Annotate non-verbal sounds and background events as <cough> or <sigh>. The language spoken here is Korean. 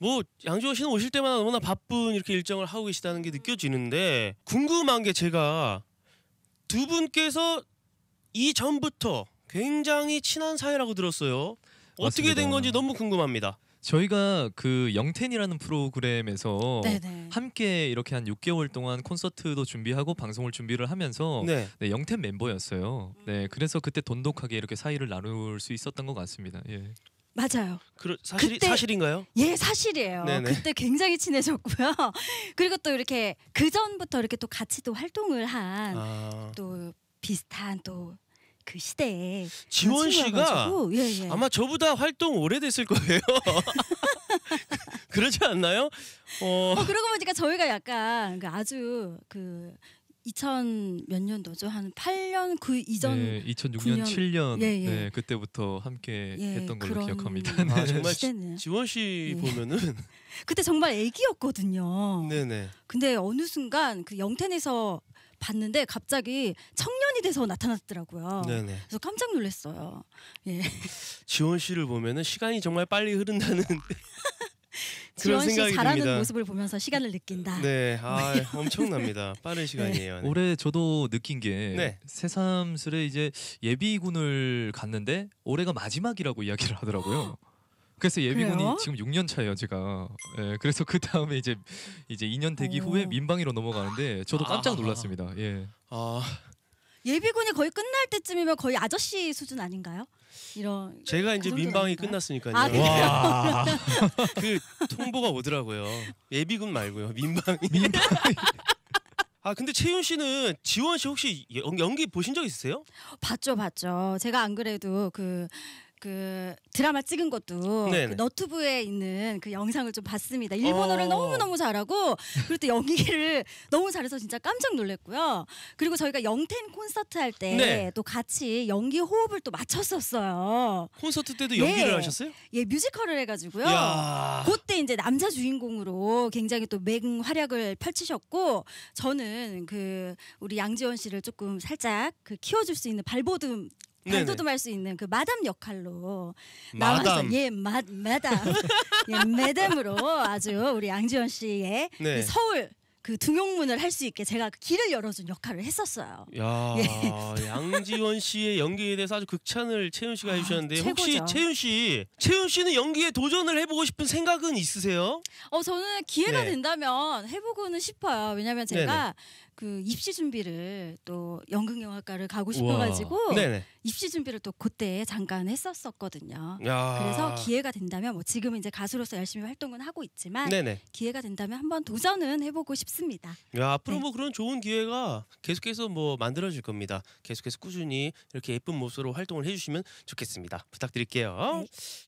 뭐 양지원 씨는 오실 때마다 너무나 바쁜 이렇게 일정을 하고 계시다는 게 느껴지는데 궁금한 게 제가 두 분께서 이전부터 굉장히 친한 사이라고 들었어요. 어떻게 맞습니다. 된 건지 너무 궁금합니다. 저희가 그 영텐이라는 프로그램에서 네네. 함께 이렇게 한 6개월 동안 콘서트도 준비하고 방송을 준비를 하면서 네. 네, 영텐 멤버였어요. 네, 그래서 그때 돈독하게 이렇게 사이를 나눌 수 있었던 것 같습니다. 예. 맞아요. 그 사실 그때, 사실인가요? 예, 사실이에요. 네네. 그때 굉장히 친해졌고요. <laughs> 그리고 또 이렇게 그 전부터 이렇게 또 같이 또 활동을 한또 아. 비슷한 또 그 시대에 지원 씨가 예, 예. 아마 저보다 활동 오래됐을 거예요. <laughs> 그러지 않나요? 어... 어 그러고 보니까 저희가 약간 그 아주 그 2000몇 년도죠? 한 8년 그 이전 네, 2006년 9년, 7년 예, 예. 네, 그때부터 함께 예, 했던 걸로 기억합니다. 아, 네. 정말 시 지원 씨 예. 보면은 <laughs> 그때 정말 애기였거든요. 네네. 근데 어느 순간 그 영텐에서 봤는데 갑자기 청년이 돼서 나타났더라고요. 네네. 그래서 깜짝 놀랐어요. 예. 지원 씨를 보면은 시간이 정말 빨리 흐른다는 <laughs> 지원 씨 잘하는 듭니다. 모습을 보면서 시간을 느낀다. 네, 아, 네. <laughs> 엄청납니다. 빠른 네. 시간이에요. 네. 올해 저도 느낀 게 네. 새삼스레 이제 예비군을 갔는데 올해가 마지막이라고 이야기를 하더라고요. <gasps> 그래서 예비군이 그래요? 지금 6년 차예요, 제가. 예, 그래서 그 다음에 이제 이제 2년 대기 오. 후에 어. 민방위로 넘어가는데 저도 깜짝 아. 놀랐습니다. 예. 아. 예비군이 거의 끝날 때쯤이면 거의 아저씨 수준 아닌가요? 이런 제가 이제 민방위 끝났으니까요. 아, 네. 와. <laughs> 그 통보가 오더라고요. 예비군 말고요. <laughs> 민방위. 아 근데 채윤 씨는 지원 씨 혹시 연기 보신 적 있으세요? 봤죠, 봤죠. 제가 안 그래도 그그 드라마 찍은 것도 그 너튜브에 있는 그 영상을 좀 봤습니다. 일본어를 어. 너무너무 잘하고 그리고 또 연기를 <laughs> 너무 잘해서 진짜 깜짝 놀랐고요. 그리고 저희가 영텐 콘서트 할 때또 네. 같이 연기 호흡을 또 맞췄었어요. 콘서트 때도 네. 연기를 네. 하셨어요? 예, 뮤지컬을 해가지고요. 야. 그때 이제 남자 주인공으로 굉장히 또 맹활약을 펼치셨고 저는 그 우리 양지원 씨를 조금 살짝 그 키워줄 수 있는 발보듬 발돋움할 수 있는 그 마담 역할로 마담. 나와서 예 마, 마담 <laughs> 예 매담으로 아주 우리 양지원 씨의 네. 그 서울 그 등용문을 할 수 있게 제가 그 길을 열어준 역할을 했었어요. 야 예. 양지원 씨의 연기에 대해서 아주 극찬을 채윤 씨가 아, 해주셨는데 최고죠. 혹시 채윤 씨, 채윤 씨는 연기에 도전을 해보고 싶은 생각은 있으세요? 어 저는 기회가 네. 된다면 해보고는 싶어요. 왜냐하면 제가 네네. 그 입시 준비를 또 연극영화과를 가고 싶어가지고. 네네. 입시 준비를 또 그때 잠깐 했었었거든요. 야. 그래서 기회가 된다면 뭐 지금은 이제 가수로서 열심히 활동은 하고 있지만 네네. 기회가 된다면 한번 도전은 해보고 싶습니다. 야, 앞으로 네. 뭐 그런 좋은 기회가 계속해서 뭐 만들어질 겁니다. 계속해서 꾸준히 이렇게 예쁜 모습으로 활동을 해주시면 좋겠습니다. 부탁드릴게요. 네.